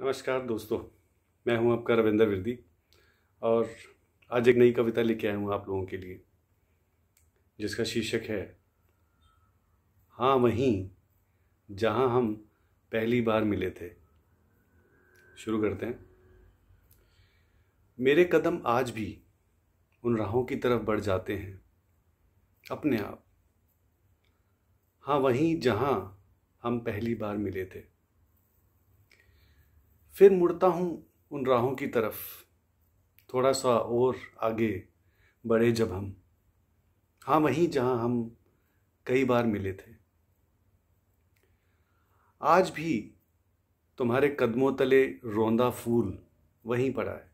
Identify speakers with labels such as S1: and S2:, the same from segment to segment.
S1: नमस्कार दोस्तों मैं हूं आपका रविंदर विरदी और आज एक नई कविता लेके आया हूं आप लोगों के लिए जिसका शीर्षक है हाँ वहीं जहां हम पहली बार मिले थे शुरू करते हैं मेरे कदम आज भी उन राहों की तरफ बढ़ जाते हैं अपने आप हाँ वहीं जहां हम पहली बार मिले थे फिर मुड़ता हूँ उन राहों की तरफ थोड़ा सा और आगे बढ़े जब हम हाँ वहीं जहाँ हम कई बार मिले थे आज भी तुम्हारे कदमों तले रोंदा फूल वहीं पड़ा है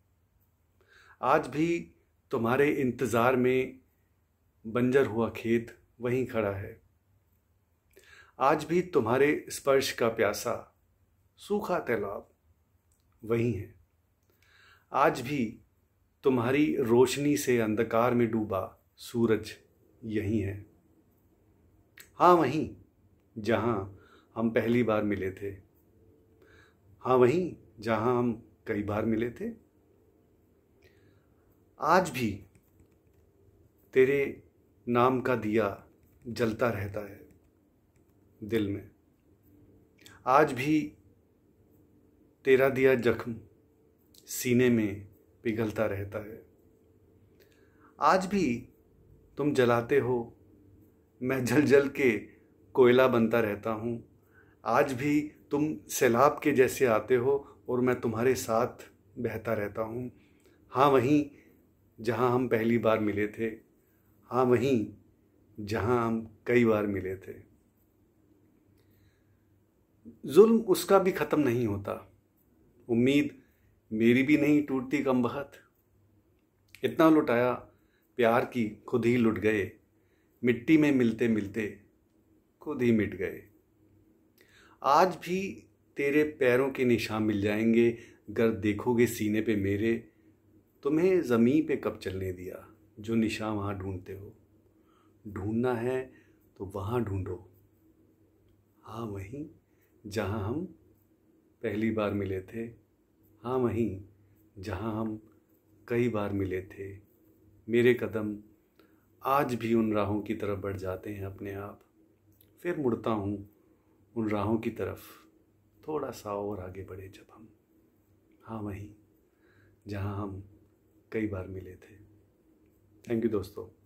S1: आज भी तुम्हारे इंतज़ार में बंजर हुआ खेत वहीं खड़ा है आज भी तुम्हारे स्पर्श का प्यासा सूखा तालाब वही हैं आज भी तुम्हारी रोशनी से अंधकार में डूबा सूरज यही है हाँ वहीं जहाँ हम पहली बार मिले थे हाँ वहीं जहाँ हम कई बार मिले थे आज भी तेरे नाम का दिया जलता रहता है दिल में आज भी तेरा दिया जख्म सीने में पिघलता रहता है आज भी तुम जलाते हो मैं जल जल के कोयला बनता रहता हूँ आज भी तुम सैलाब के जैसे आते हो और मैं तुम्हारे साथ बहता रहता हूँ हाँ वहीं जहाँ हम पहली बार मिले थे हाँ वहीं जहाँ हम कई बार मिले थे जुल्म उसका भी ख़त्म नहीं होता उम्मीद मेरी भी नहीं टूटती कम बहत इतना लुटाया प्यार की खुद ही लुट गए मिट्टी में मिलते मिलते खुद ही मिट गए आज भी तेरे पैरों के निशान मिल जाएंगे गर देखोगे सीने पे मेरे तुम्हें ज़मीन पे कब चलने दिया जो निशान वहाँ ढूंढते हो ढूंढना है तो वहाँ ढूंढो हाँ वहीं जहाँ हम पहली बार मिले थे हाँ वहीं जहाँ हम कई बार मिले थे मेरे कदम आज भी उन राहों की तरफ बढ़ जाते हैं अपने आप फिर मुड़ता हूँ उन राहों की तरफ थोड़ा सा और आगे बढ़े जब हम हाँ वहीं जहाँ हम कई बार मिले थे थैंक यू दोस्तों